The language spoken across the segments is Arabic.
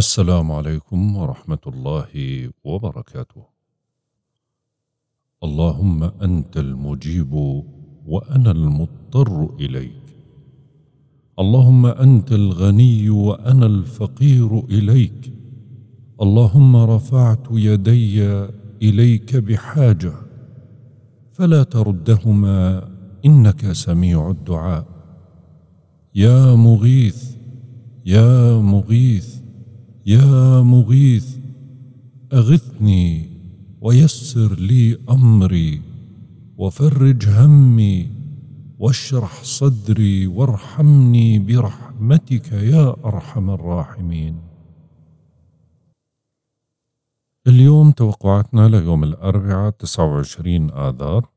السلام عليكم ورحمة الله وبركاته. اللهم أنت المجيب وأنا المضطر إليك. اللهم أنت الغني وأنا الفقير إليك. اللهم رفعت يدي إليك بحاجة فلا تردهما إنك سميع الدعاء. يا مغيث يا مغيث يا مغيث اغثني ويسر لي امري وفرج همي واشرح صدري وارحمني برحمتك يا ارحم الراحمين اليوم توقعاتنا ليوم الاربعاء 29 اذار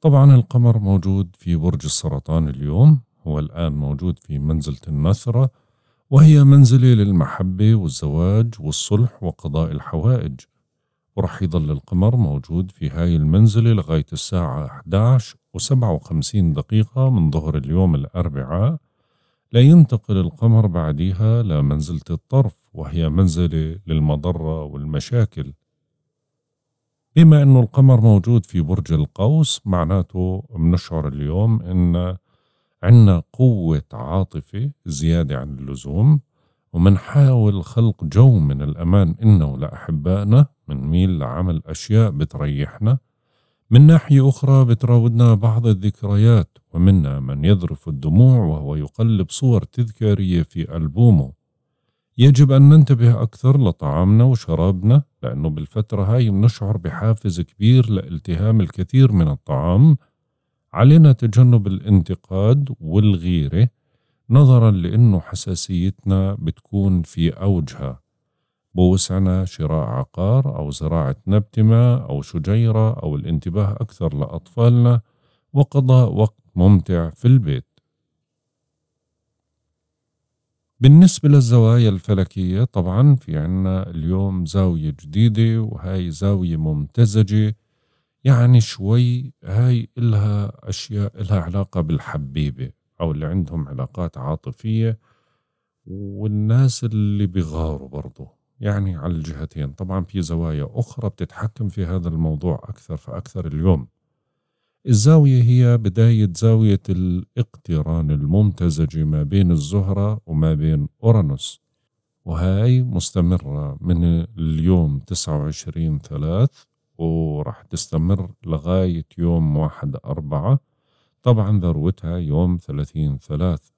طبعا القمر موجود في برج السرطان اليوم هو الان موجود في منزله النثره وهي منزلي للمحبة والزواج والصلح وقضاء الحوائج ورح يضل القمر موجود في هاي المنزلة لغاية الساعة 11 و57 دقيقة من ظهر اليوم الأربعاء لا ينتقل القمر بعديها لمنزلة الطرف وهي منزلة للمضرة والمشاكل بما أنه القمر موجود في برج القوس معناته بنشعر اليوم أن عنا قوة عاطفة زيادة عن اللزوم ومنحاول خلق جو من الأمان إنا ولأحبائنا منميل لعمل أشياء بتريحنا من ناحية أخرى بتراودنا بعض الذكريات ومنا من يذرف الدموع وهو يقلب صور تذكارية في ألبومه يجب أن ننتبه أكثر لطعامنا وشرابنا لأنه بالفترة هاي بنشعر بحافز كبير لالتهام الكثير من الطعام علينا تجنب الانتقاد والغيرة نظرا لأنه حساسيتنا بتكون في أوجها بوسعنا شراء عقار أو زراعة نبتمة أو شجيرة أو الانتباه أكثر لأطفالنا وقضاء وقت ممتع في البيت بالنسبة للزوايا الفلكية طبعا في عنا اليوم زاوية جديدة وهاي زاوية ممتزجة يعني شوي هاي إلها أشياء إلها علاقة بالحبيبة أو اللي عندهم علاقات عاطفية والناس اللي بيغاروا برضه يعني على الجهتين طبعا في زوايا أخرى بتتحكم في هذا الموضوع أكثر فأكثر اليوم الزاوية هي بداية زاوية الاقتران الممتزج ما بين الزهرة وما بين أورانوس وهاي مستمرة من اليوم 29 ثلاث وراح تستمر لغاية يوم واحد أربعة طبعا ذروتها يوم ثلاثين ثلاث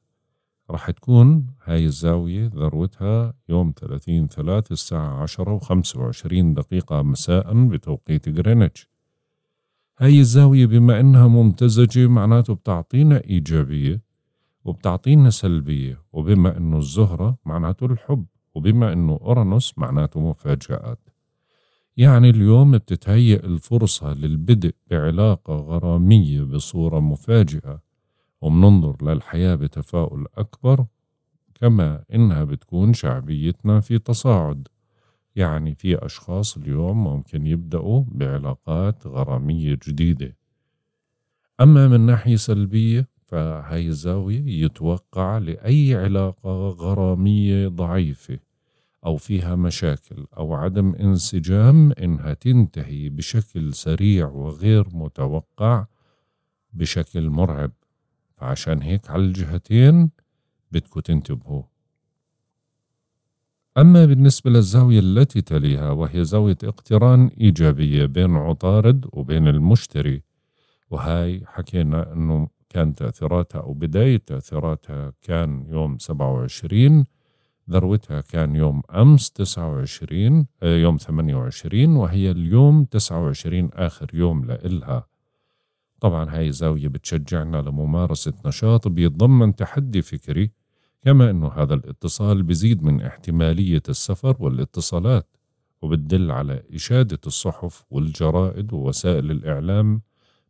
راح تكون هاي الزاوية ذروتها يوم ثلاثين ثلاث الساعة عشرة وخمسة وعشرين دقيقة مساء بتوقيت غرينتش هاي الزاوية بما إنها ممتزجة معناته بتعطينا إيجابية وبتعطينا سلبية وبما إنه الزهرة معناته الحب وبما إنه أورانوس معناته مفاجآت يعني اليوم بتتهيأ الفرصة للبدء بعلاقة غرامية بصورة مفاجئة وبننظر للحياة بتفاؤل أكبر كما إنها بتكون شعبيتنا في تصاعد يعني في أشخاص اليوم ممكن يبدأوا بعلاقات غرامية جديدة أما من ناحية سلبية فهي الزاوية يتوقع لأي علاقة غرامية ضعيفة أو فيها مشاكل أو عدم انسجام إنها تنتهي بشكل سريع وغير متوقع بشكل مرعب فعشان هيك على الجهتين بدكوا تنتبهوا أما بالنسبة للزاوية التي تليها وهي زاوية اقتران إيجابية بين عطارد وبين المشتري وهاي حكينا أنه كان تأثيراتها أو بداية تأثيراتها كان يوم 27 ذروتها كان يوم أمس 29 آه، يوم 28 وهي اليوم 29 آخر يوم لإلها طبعا هاي زاوية بتشجعنا لممارسة نشاط بيتضمن تحدي فكري كما أنه هذا الاتصال بزيد من احتمالية السفر والاتصالات وبتدل على إشادة الصحف والجرائد ووسائل الإعلام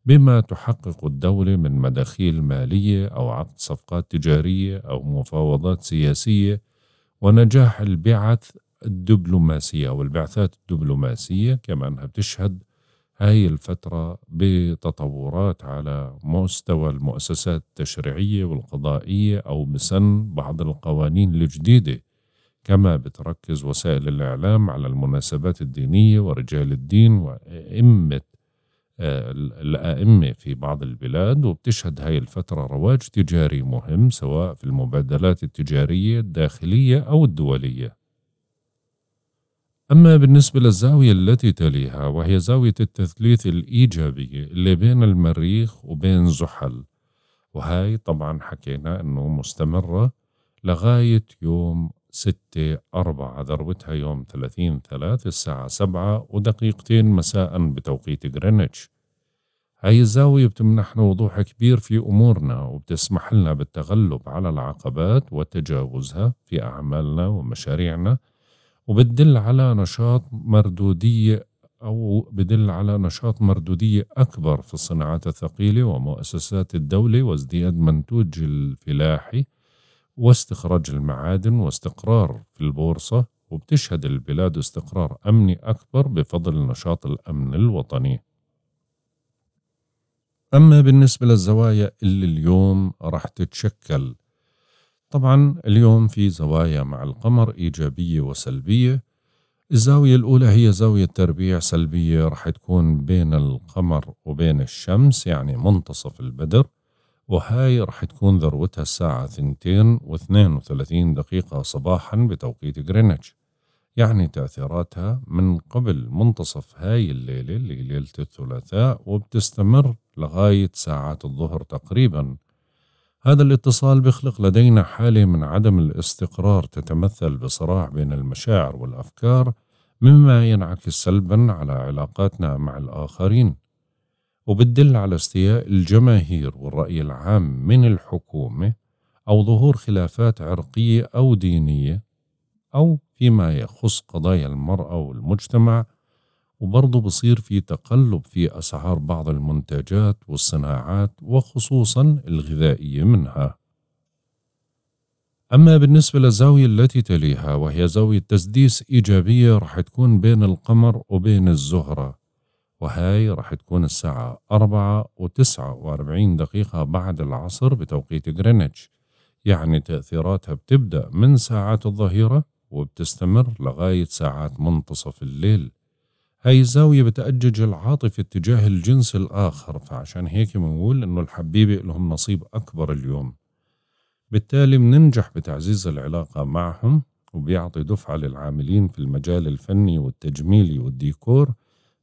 بما تحقق الدولة من مداخيل مالية أو عقد صفقات تجارية أو مفاوضات سياسية ونجاح البعث الدبلوماسية والبعثات الدبلوماسية كما أنها بتشهد هاي الفترة بتطورات على مستوى المؤسسات التشريعية والقضائية أو بسن بعض القوانين الجديدة كما بتركز وسائل الإعلام على المناسبات الدينية ورجال الدين وأئمة الأئمة في بعض البلاد وبتشهد هاي الفترة رواج تجاري مهم سواء في المبادلات التجارية الداخلية أو الدولية أما بالنسبة للزاوية التي تليها وهي زاوية التثليث الإيجابية اللي بين المريخ وبين زحل وهاي طبعا حكينا أنه مستمرة لغاية يوم ستة أربعة ضربتها يوم 30 ثلاثة الساعة سبعة ودقيقتين مساء بتوقيت غرينتش هاي الزاوية بتمنحنا وضوح كبير في أمورنا وبتسمح لنا بالتغلب على العقبات وتجاوزها في أعمالنا ومشاريعنا وبتدل على نشاط مردودية أو بدل على نشاط مردودية أكبر في الصناعات الثقيلة ومؤسسات الدولة وازدياد منتوج الفلاحي واستخراج المعادن واستقرار في البورصة وبتشهد البلاد استقرار أمني أكبر بفضل نشاط الأمن الوطني أما بالنسبة للزوايا اللي اليوم راح تتشكل طبعا اليوم في زوايا مع القمر إيجابية وسلبية الزاوية الأولى هي زاوية تربيع سلبية راح تكون بين القمر وبين الشمس يعني منتصف البدر وهاي رح تكون ذروتها الساعة 2 و32 دقيقة صباحا بتوقيت غرينتش يعني تأثيراتها من قبل منتصف هاي الليلة اللي ليلة الثلاثاء وبتستمر لغاية ساعات الظهر تقريبا هذا الاتصال بيخلق لدينا حالة من عدم الاستقرار تتمثل بصراع بين المشاعر والأفكار مما ينعكس سلبا على علاقاتنا مع الآخرين وبتدل على استياء الجماهير والرأي العام من الحكومة أو ظهور خلافات عرقية أو دينية أو فيما يخص قضايا المرأة والمجتمع وبرضه بصير في تقلب في أسعار بعض المنتجات والصناعات وخصوصا الغذائية منها أما بالنسبة للزاوية التي تليها وهي زاوية تسديس إيجابية رح تكون بين القمر وبين الزهرة وهاي راح تكون الساعة أربعة وتسعة وأربعين دقيقة بعد العصر بتوقيت جرينتش يعني تأثيراتها بتبدأ من ساعات الظهيرة وبتستمر لغاية ساعات منتصف الليل هاي الزاوية بتأجج العاطفة اتجاه الجنس الآخر فعشان هيك بنقول إنه الحبيبة لهم نصيب أكبر اليوم بالتالي بننجح بتعزيز العلاقة معهم وبيعطي دفعة للعاملين في المجال الفني والتجميلي والديكور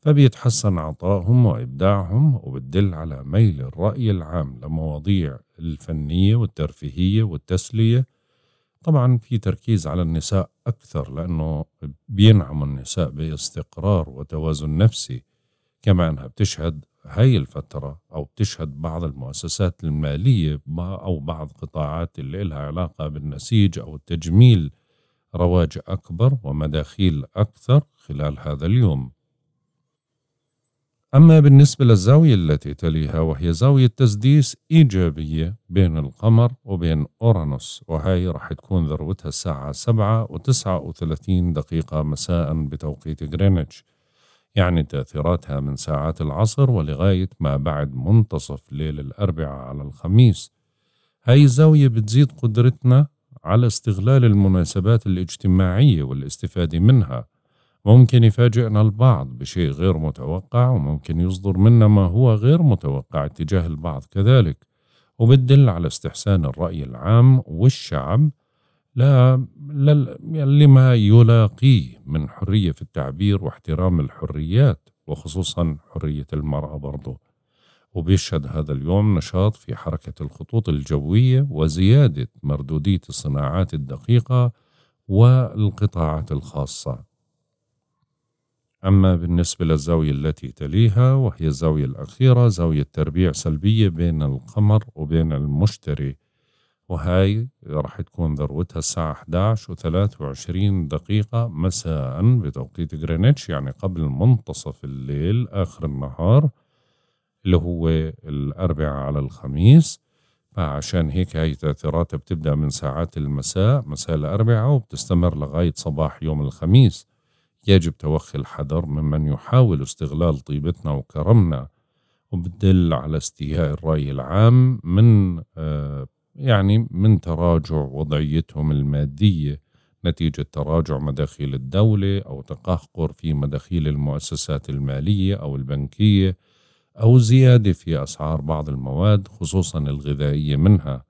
فبيتحسن عطائهم وإبداعهم وبتدل على ميل الرأي العام لمواضيع الفنية والترفيهية والتسلية طبعا في تركيز على النساء أكثر لأنه بينعم النساء باستقرار وتوازن نفسي كما أنها بتشهد هاي الفترة أو بتشهد بعض المؤسسات المالية أو بعض قطاعات اللي لها علاقة بالنسيج أو التجميل رواج أكبر ومداخيل أكثر خلال هذا اليوم أما بالنسبة للزاوية التي تليها وهي زاوية تسديس إيجابية بين القمر وبين أورانوس وهي راح تكون ذروتها الساعة سبعة و وثلاثين دقيقة مساء بتوقيت غرينتش يعني تأثيراتها من ساعات العصر ولغاية ما بعد منتصف ليل الأربعاء على الخميس هاي الزاوية بتزيد قدرتنا على استغلال المناسبات الاجتماعية والاستفادة منها ممكن يفاجئنا البعض بشيء غير متوقع وممكن يصدر منا ما هو غير متوقع اتجاه البعض كذلك وبتدل على استحسان الرأي العام والشعب لا, لما يلاقيه من حرية في التعبير واحترام الحريات وخصوصا حرية المرأة برضه وبيشهد هذا اليوم نشاط في حركة الخطوط الجوية وزيادة مردودية الصناعات الدقيقة والقطاعات الخاصة أما بالنسبة للزاوية التي تليها وهي الزاوية الأخيرة زاوية تربيع سلبية بين القمر وبين المشتري وهاي راح تكون ذروتها الساعة 11 و 23 دقيقة مساء بتوقيت غرينتش يعني قبل منتصف الليل آخر النهار اللي هو الأربعاء على الخميس فعشان هيك هاي تأثيراتها بتبدأ من ساعات المساء مساء الأربعاء وبتستمر لغاية صباح يوم الخميس يجب توخي الحذر ممن يحاول استغلال طيبتنا وكرمنا وبتدل على استياء الرأي العام من آه، يعني من تراجع وضعيتهم المادية نتيجة تراجع مداخيل الدولة أو تقهقر في مداخيل المؤسسات المالية أو البنكية أو زيادة في أسعار بعض المواد خصوصا الغذائية منها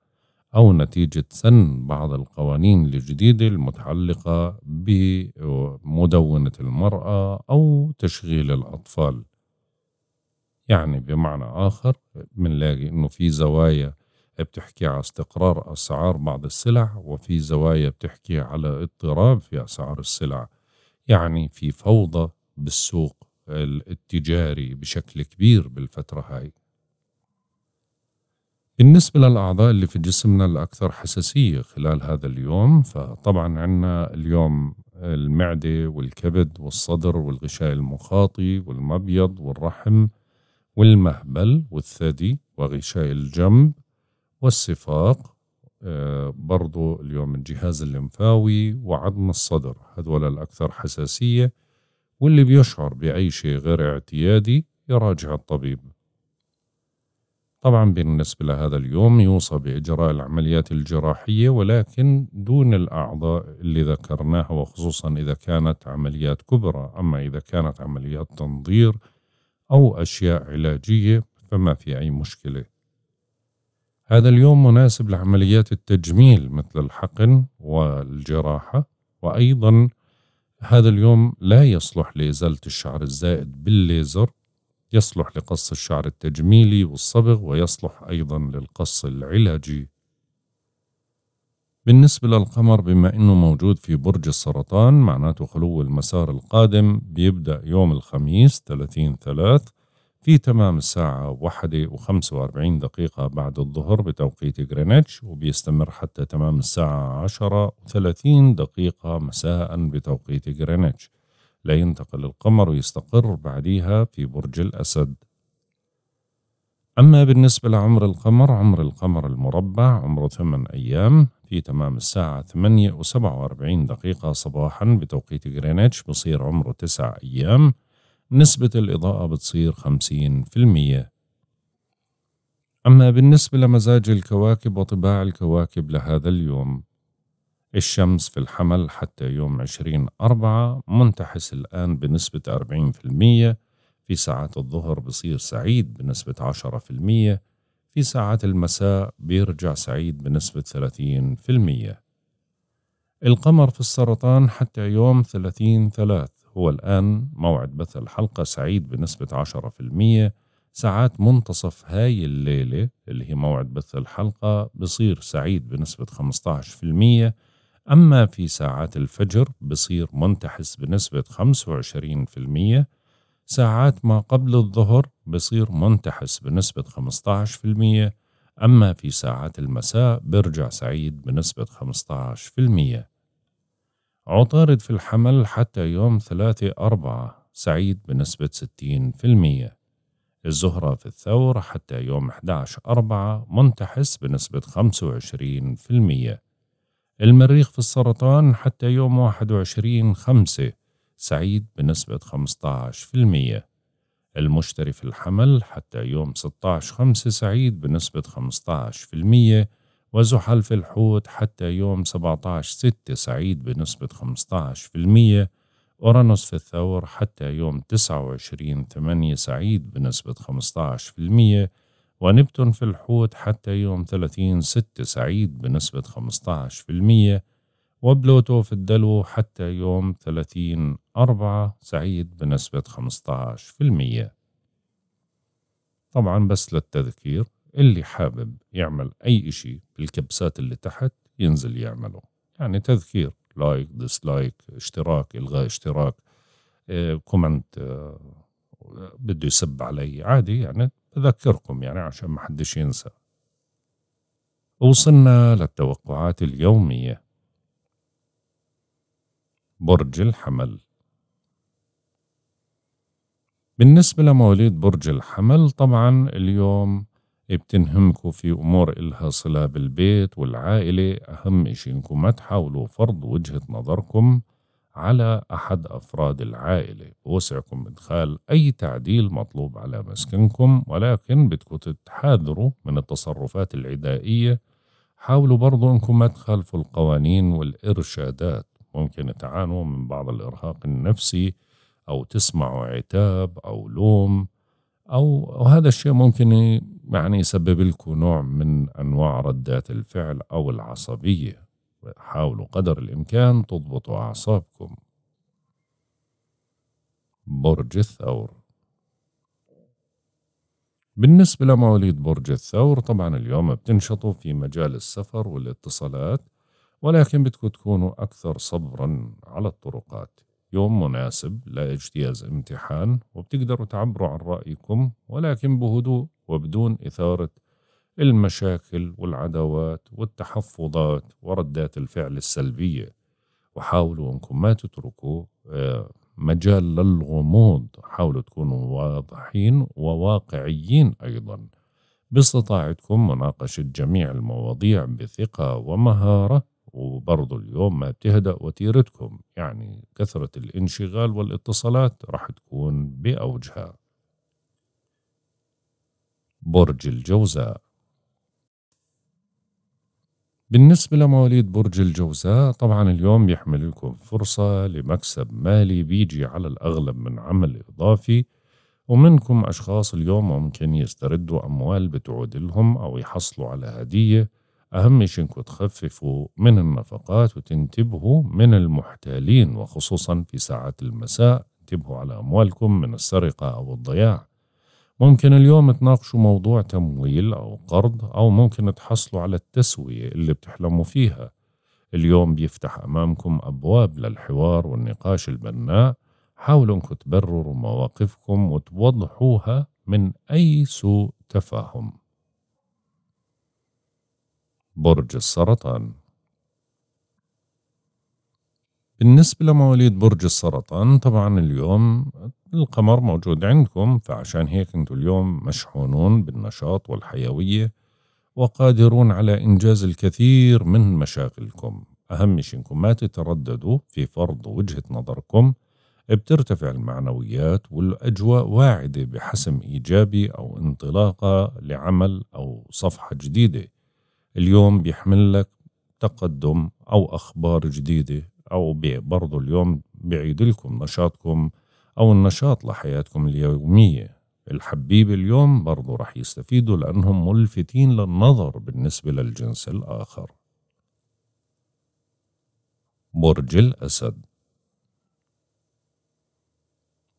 أو نتيجة سن بعض القوانين الجديدة المتعلقة بمدونة المرأة أو تشغيل الأطفال يعني بمعنى آخر بنلاقي إنه في زوايا بتحكي على استقرار أسعار بعض السلع وفي زوايا بتحكي على اضطراب في أسعار السلع يعني في فوضى بالسوق التجاري بشكل كبير بالفترة هاي بالنسبة للأعضاء اللي في جسمنا الأكثر حساسية خلال هذا اليوم فطبعا عندنا اليوم المعدة والكبد والصدر والغشاء المخاطي والمبيض والرحم والمهبل والثدي وغشاء الجنب والصفاق آه، برضو اليوم الجهاز الليمفاوي وعظم الصدر هذول الأكثر حساسية واللي بيشعر بأي شيء غير اعتيادي يراجع الطبيب طبعا بالنسبة لهذا اليوم يوصى بإجراء العمليات الجراحية ولكن دون الأعضاء اللي ذكرناها وخصوصا إذا كانت عمليات كبرى أما إذا كانت عمليات تنظير أو أشياء علاجية فما في أي مشكلة هذا اليوم مناسب لعمليات التجميل مثل الحقن والجراحة وأيضا هذا اليوم لا يصلح لإزالة الشعر الزائد بالليزر يصلح لقص الشعر التجميلي والصبغ ويصلح أيضا للقص العلاجي بالنسبة للقمر بما أنه موجود في برج السرطان معناته خلو المسار القادم بيبدأ يوم الخميس 30 ثلاث في تمام الساعة واحدة وخمسة وأربعين دقيقة بعد الظهر بتوقيت غرينتش وبيستمر حتى تمام الساعة عشرة وثلاثين دقيقة مساء بتوقيت غرينتش لا ينتقل القمر ويستقر بعديها في برج الأسد أما بالنسبة لعمر القمر عمر القمر المربع عمره 8 أيام في تمام الساعة 8 و 47 دقيقة صباحا بتوقيت غرينتش بصير عمره 9 أيام نسبة الإضاءة بتصير 50% أما بالنسبة لمزاج الكواكب وطباع الكواكب لهذا اليوم الشمس في الحمل حتى يوم 20 أربعة منتحس الآن بنسبة 40% في ساعات الظهر بصير سعيد بنسبة 10% في ساعات المساء بيرجع سعيد بنسبة 30% القمر في السرطان حتى يوم 30 ثلاث هو الآن موعد بث الحلقة سعيد بنسبة 10% ساعات منتصف هاي الليلة اللي هي موعد بث الحلقة بصير سعيد بنسبة المية أما في ساعات الفجر بصير منتحس بنسبة 25% ساعات ما قبل الظهر بصير منتحس بنسبة 15% أما في ساعات المساء برجع سعيد بنسبة 15% عطارد في الحمل حتى يوم 3 أربعة سعيد بنسبة 60% الزهرة في الثور حتى يوم 11 أربعة منتحس بنسبة 25% المريخ في السرطان حتى يوم 21 خمسة سعيد بنسبة 15% المشتري في الحمل حتى يوم 16 خمسة سعيد بنسبة 15% وزحل في الحوت حتى يوم 17 ستة سعيد بنسبة 15% أورانوس في الثور حتى يوم 29 8 سعيد بنسبة 15% ونبتون في الحوت حتى يوم 30 6 سعيد بنسبة 15% وبلوتو في الدلو حتى يوم 30 4 سعيد بنسبة 15% طبعا بس للتذكير اللي حابب يعمل أي إشي بالكبسات اللي تحت ينزل يعمله يعني تذكير لايك ديسلايك اشتراك إلغاء اشتراك اه كومنت اه بده يسب علي عادي يعني أذكركم يعني عشان ما حدش ينسى وصلنا للتوقعات اليومية برج الحمل بالنسبة لمواليد برج الحمل طبعا اليوم بتنهمكوا في أمور إلها صلة بالبيت والعائلة أهم إشي إنكم ما تحاولوا فرض وجهة نظركم على أحد أفراد العائلة ووسعكم إدخال أي تعديل مطلوب على مسكنكم ولكن بدكم تحاذروا من التصرفات العدائية حاولوا برضو أنكم ما تخالفوا القوانين والإرشادات ممكن تعانوا من بعض الإرهاق النفسي أو تسمعوا عتاب أو لوم أو وهذا الشيء ممكن يعني يسبب لكم نوع من أنواع ردات الفعل أو العصبية حاولوا قدر الإمكان تضبطوا أعصابكم برج الثور بالنسبة لمواليد برج الثور طبعا اليوم بتنشطوا في مجال السفر والاتصالات ولكن بدكم تكونوا أكثر صبرا على الطرقات يوم مناسب لاجتياز امتحان وبتقدروا تعبروا عن رأيكم ولكن بهدوء وبدون إثارة المشاكل والعداوات والتحفظات وردات الفعل السلبية وحاولوا أنكم ما تتركوا آه، مجال للغموض حاولوا تكونوا واضحين وواقعيين أيضا باستطاعتكم مناقشة جميع المواضيع بثقة ومهارة وبرضو اليوم ما بتهدأ وتيرتكم يعني كثرة الانشغال والاتصالات راح تكون بأوجها برج الجوزاء بالنسبة لمواليد برج الجوزاء طبعا اليوم يحمل لكم فرصة لمكسب مالي بيجي على الأغلب من عمل إضافي ومنكم أشخاص اليوم ممكن يستردوا أموال بتعود لهم أو يحصلوا على هدية أهم شيء إنكم تخففوا من النفقات وتنتبهوا من المحتالين وخصوصا في ساعات المساء انتبهوا على أموالكم من السرقة أو الضياع ممكن اليوم تناقشوا موضوع تمويل أو قرض أو ممكن تحصلوا على التسوية اللي بتحلموا فيها اليوم بيفتح أمامكم أبواب للحوار والنقاش البناء حاولوا أنكم تبرروا مواقفكم وتوضحوها من أي سوء تفاهم برج السرطان بالنسبة لمواليد برج السرطان طبعا اليوم القمر موجود عندكم فعشان هيك انتم اليوم مشحونون بالنشاط والحيوية وقادرون على إنجاز الكثير من مشاغلكم أهم شيء إنكم ما تترددوا في فرض وجهة نظركم بترتفع المعنويات والأجواء واعدة بحسم إيجابي أو انطلاقة لعمل أو صفحة جديدة اليوم بيحمل لك تقدم أو أخبار جديدة أو برضو اليوم بعيد لكم نشاطكم أو النشاط لحياتكم اليومية الحبيب اليوم برضو رح يستفيدوا لأنهم ملفتين للنظر بالنسبة للجنس الآخر برج الأسد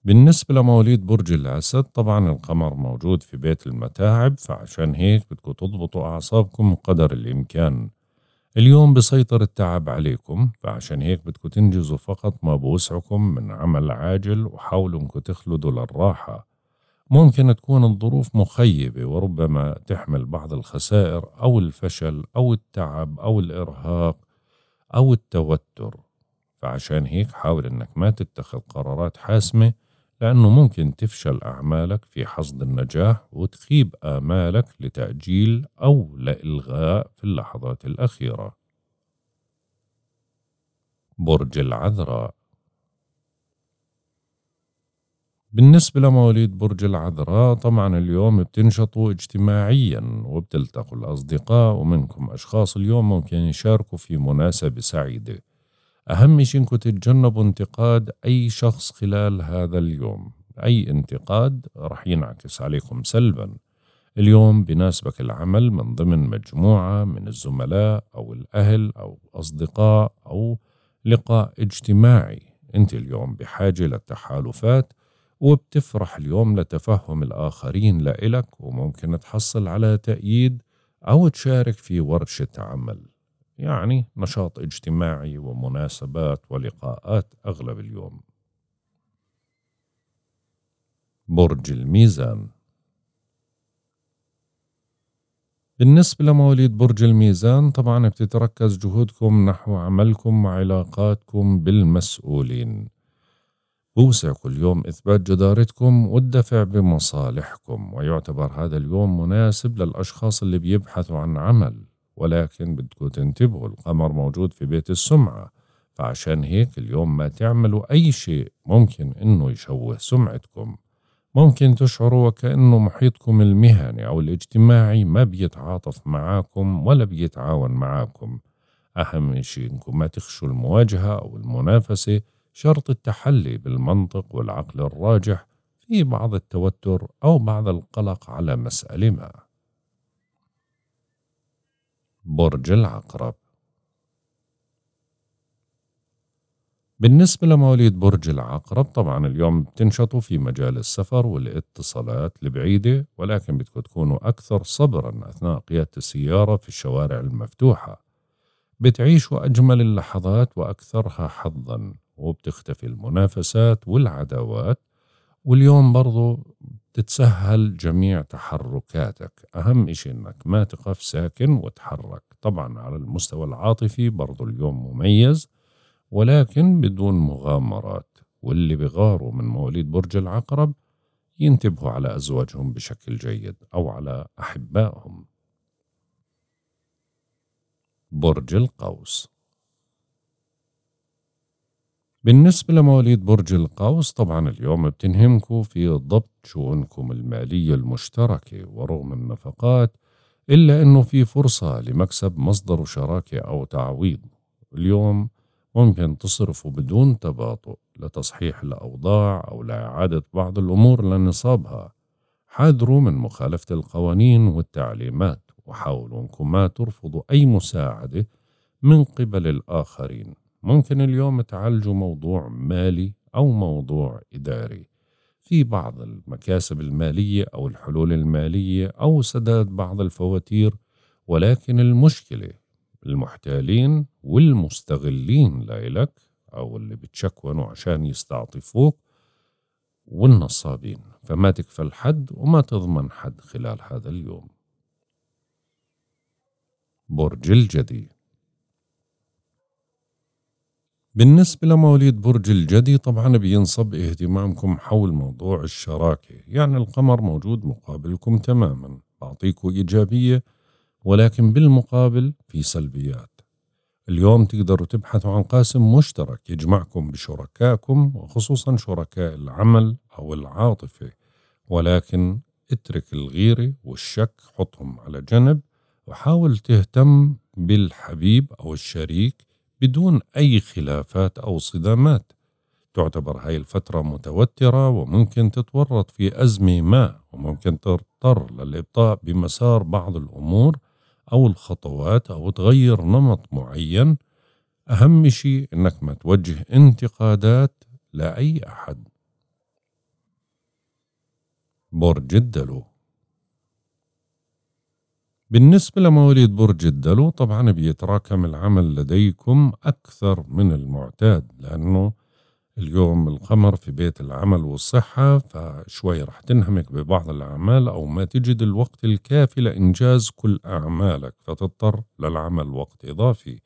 بالنسبة لمواليد برج الأسد طبعا القمر موجود في بيت المتاعب فعشان هيك بدكم تضبطوا أعصابكم قدر الإمكان اليوم بيسيطر التعب عليكم فعشان هيك بدكم تنجزوا فقط ما بوسعكم من عمل عاجل وحاولوا انكم تخلدوا للراحة ممكن تكون الظروف مخيبة وربما تحمل بعض الخسائر أو الفشل أو التعب أو الإرهاق أو التوتر فعشان هيك حاول انك ما تتخذ قرارات حاسمة لأنه ممكن تفشل أعمالك في حصد النجاح وتخيب آمالك لتأجيل أو لإلغاء في اللحظات الأخيرة. برج العذراء بالنسبة لمواليد برج العذراء طبعا اليوم بتنشطوا اجتماعيا وبتلتقوا الأصدقاء ومنكم أشخاص اليوم ممكن يشاركوا في مناسبة سعيدة أهم شيء أنكم تتجنبوا انتقاد أي شخص خلال هذا اليوم أي انتقاد رح ينعكس عليكم سلبا اليوم بناسبك العمل من ضمن مجموعة من الزملاء أو الأهل أو أصدقاء أو لقاء اجتماعي أنت اليوم بحاجة للتحالفات وبتفرح اليوم لتفهم الآخرين لإلك وممكن تحصل على تأييد أو تشارك في ورشة عمل يعني نشاط اجتماعي ومناسبات ولقاءات أغلب اليوم برج الميزان بالنسبة لمواليد برج الميزان طبعا بتتركز جهودكم نحو عملكم وعلاقاتكم بالمسؤولين بوسعكم اليوم إثبات جدارتكم والدفع بمصالحكم ويعتبر هذا اليوم مناسب للأشخاص اللي بيبحثوا عن عمل ولكن بدكم تنتبهوا القمر موجود في بيت السمعة فعشان هيك اليوم ما تعملوا أي شيء ممكن إنه يشوه سمعتكم ممكن تشعروا وكأنه محيطكم المهني أو الاجتماعي ما بيتعاطف معاكم ولا بيتعاون معاكم أهم شيء إنكم ما تخشوا المواجهة أو المنافسة شرط التحلي بالمنطق والعقل الراجح في بعض التوتر أو بعض القلق على مسألة ما برج العقرب بالنسبة لمواليد برج العقرب طبعا اليوم بتنشطوا في مجال السفر والاتصالات البعيدة ولكن بدكم تكونوا أكثر صبرا أثناء قيادة السيارة في الشوارع المفتوحة بتعيشوا أجمل اللحظات وأكثرها حظا وبتختفي المنافسات والعداوات واليوم برضو تتسهل جميع تحركاتك أهم إشي أنك ما تقف ساكن وتحرك طبعا على المستوى العاطفي برضو اليوم مميز ولكن بدون مغامرات واللي بغاروا من مواليد برج العقرب ينتبهوا على أزواجهم بشكل جيد أو على أحبائهم برج القوس بالنسبة لمواليد برج القوس طبعا اليوم بتنهمكم في ضبط شؤونكم المالية المشتركة ورغم النفقات إلا أنه في فرصة لمكسب مصدر شراكة أو تعويض اليوم ممكن تصرفوا بدون تباطؤ لتصحيح الأوضاع أو لإعادة بعض الأمور لنصابها حاذروا من مخالفة القوانين والتعليمات وحاولوا أنكم ما ترفضوا أي مساعدة من قبل الآخرين ممكن اليوم تعالجوا موضوع مالي أو موضوع إداري في بعض المكاسب المالية أو الحلول المالية أو سداد بعض الفواتير ولكن المشكلة المحتالين والمستغلين لإلك أو اللي بتشكونوا عشان يستعطفوك والنصابين فما تكفل حد وما تضمن حد خلال هذا اليوم برج الجدي بالنسبة لمواليد برج الجدي طبعا بينصب اهتمامكم حول موضوع الشراكة يعني القمر موجود مقابلكم تماما بعطيكم إيجابية ولكن بالمقابل في سلبيات اليوم تقدروا تبحثوا عن قاسم مشترك يجمعكم بشركائكم وخصوصا شركاء العمل أو العاطفة ولكن اترك الغيرة والشك حطهم على جنب وحاول تهتم بالحبيب أو الشريك بدون أي خلافات أو صدامات تعتبر هاي الفترة متوترة وممكن تتورط في أزمة ما وممكن تضطر للإبطاء بمسار بعض الأمور أو الخطوات أو تغير نمط معين أهم شيء أنك ما توجه انتقادات لأي أحد برج الدلو بالنسبة لمواليد برج الدلو طبعا بيتراكم العمل لديكم أكثر من المعتاد لأنه اليوم القمر في بيت العمل والصحة فشوي رح تنهمك ببعض الأعمال أو ما تجد الوقت الكافي لإنجاز كل أعمالك فتضطر للعمل وقت إضافي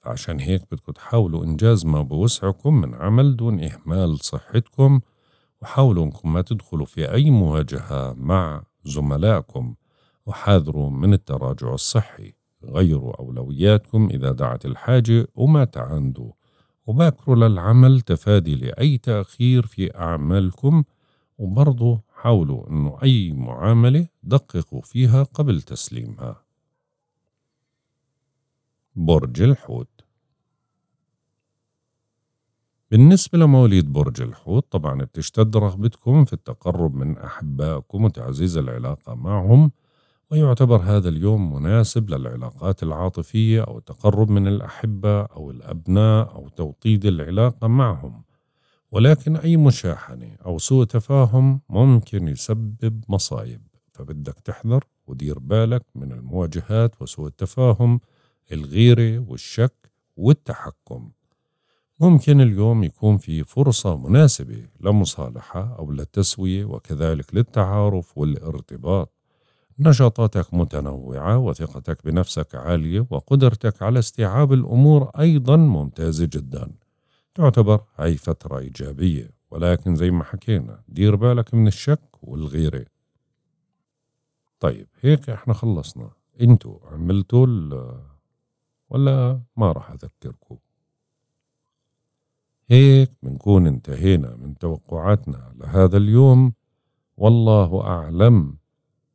فعشان هيك بدكم تحاولوا إنجاز ما بوسعكم من عمل دون إهمال صحتكم وحاولوا أنكم ما تدخلوا في أي مواجهة مع زملائكم وحاذروا من التراجع الصحي غيروا أولوياتكم إذا دعت الحاجة وما تعاندوا وباكروا للعمل تفادي لأي تأخير في أعمالكم وبرضو حاولوا أنه أي معاملة دققوا فيها قبل تسليمها برج الحوت بالنسبة لمواليد برج الحوت طبعا بتشتد رغبتكم في التقرب من أحبائكم وتعزيز العلاقة معهم ويعتبر هذا اليوم مناسب للعلاقات العاطفية أو التقرب من الأحبة أو الأبناء أو توطيد العلاقة معهم ولكن أي مشاحنة أو سوء تفاهم ممكن يسبب مصايب فبدك تحذر ودير بالك من المواجهات وسوء التفاهم الغيرة والشك والتحكم ممكن اليوم يكون في فرصة مناسبة لمصالحة أو للتسوية وكذلك للتعارف والارتباط نشاطاتك متنوعة وثقتك بنفسك عالية وقدرتك على استيعاب الأمور أيضا ممتازة جدا تعتبر هاي فترة إيجابية ولكن زي ما حكينا دير بالك من الشك والغيرة طيب هيك احنا خلصنا انتو عملتوا ولا ما راح أذكركم هيك بنكون انتهينا من توقعاتنا لهذا اليوم والله أعلم